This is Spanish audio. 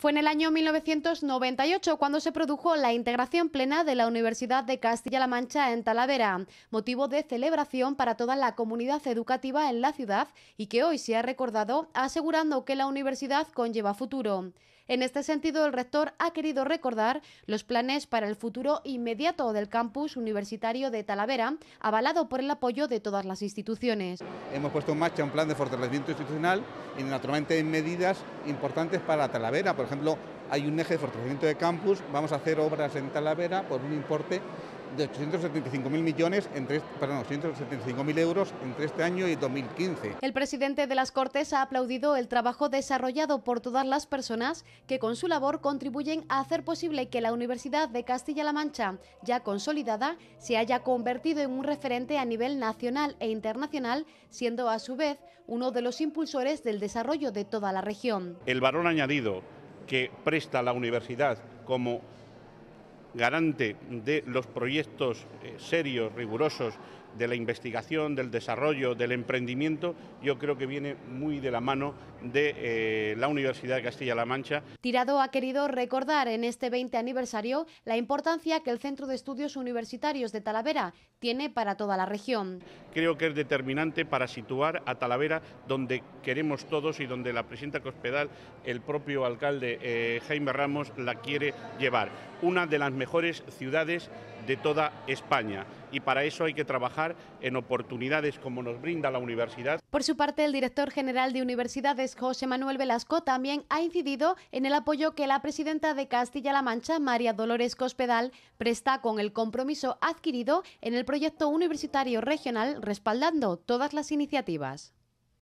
Fue en el año 1998 cuando se produjo la integración plena de la Universidad de Castilla-La Mancha en Talavera, motivo de celebración para toda la comunidad educativa en la ciudad y que hoy se ha recordado asegurando que la universidad conlleva futuro. En este sentido, el rector ha querido recordar los planes para el futuro inmediato del campus universitario de Talavera, avalado por el apoyo de todas las instituciones. Hemos puesto en marcha un plan de fortalecimiento institucional y naturalmente hay medidas importantes para Talavera. Por ejemplo, hay un eje de fortalecimiento de campus, vamos a hacer obras en Talavera por un importe de 875.000 millones entre, perdón, 875.000 euros entre este año y 2015. El presidente de las Cortes ha aplaudido el trabajo desarrollado por todas las personas que con su labor contribuyen a hacer posible que la Universidad de Castilla-La Mancha, ya consolidada, se haya convertido en un referente a nivel nacional e internacional, siendo a su vez uno de los impulsores del desarrollo de toda la región. El valor añadido que presta la universidad como garante de los proyectos eh, serios, rigurosos, de la investigación, del desarrollo, del emprendimiento, yo creo que viene muy de la mano de eh, la Universidad de Castilla-La Mancha. Tirado ha querido recordar en este 20 aniversario la importancia que el Centro de Estudios Universitarios de Talavera tiene para toda la región. Creo que es determinante para situar a Talavera donde queremos todos y donde la presidenta Cospedal, el propio alcalde eh, Jaime Ramos, la quiere llevar. Una de las mejores ciudades de toda España. Y para eso hay que trabajar en oportunidades como nos brinda la universidad. Por su parte, el director general de universidades, José Manuel Velasco, también ha incidido en el apoyo que la presidenta de Castilla-La Mancha, María Dolores Cospedal, presta con el compromiso adquirido en el proyecto universitario regional, respaldando todas las iniciativas.